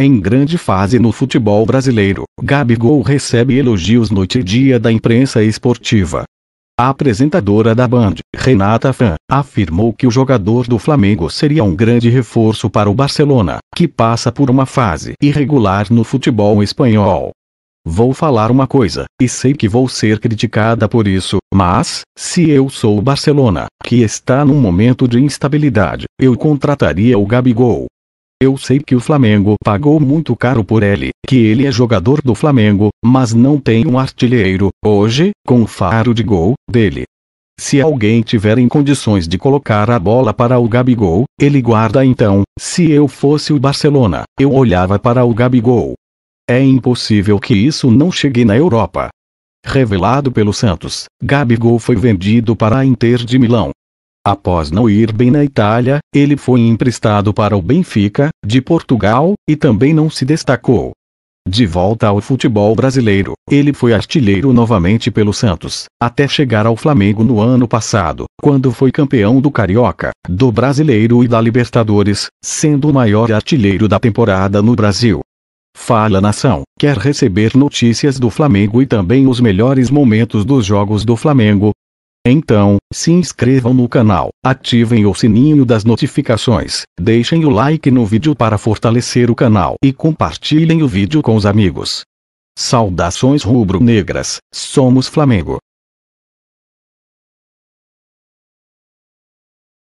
Em grande fase no futebol brasileiro, Gabigol recebe elogios noite e dia da imprensa esportiva. A apresentadora da Band, Renata Fan, afirmou que o jogador do Flamengo seria um grande reforço para o Barcelona, que passa por uma fase irregular no futebol espanhol. Vou falar uma coisa, e sei que vou ser criticada por isso, mas, se eu sou o Barcelona, que está num momento de instabilidade, eu contrataria o Gabigol, eu sei que o Flamengo pagou muito caro por ele, que ele é jogador do Flamengo, mas não tem um artilheiro, hoje, com o faro de gol, dele. Se alguém tiver em condições de colocar a bola para o Gabigol, ele guarda então. Se eu fosse o Barcelona, eu olhava para o Gabigol. É impossível que isso não chegue na Europa. Revelado pelo Santos, Gabigol foi vendido para a Inter de Milão. Após não ir bem na Itália, ele foi emprestado para o Benfica, de Portugal, e também não se destacou. De volta ao futebol brasileiro, ele foi artilheiro novamente pelo Santos, até chegar ao Flamengo no ano passado, quando foi campeão do Carioca, do Brasileiro e da Libertadores, sendo o maior artilheiro da temporada no Brasil. Fala Nação, quer receber notícias do Flamengo e também os melhores momentos dos jogos do Flamengo? Então, se inscrevam no canal, ativem o sininho das notificações, deixem o like no vídeo para fortalecer o canal e compartilhem o vídeo com os amigos. Saudações rubro-negras, somos Flamengo.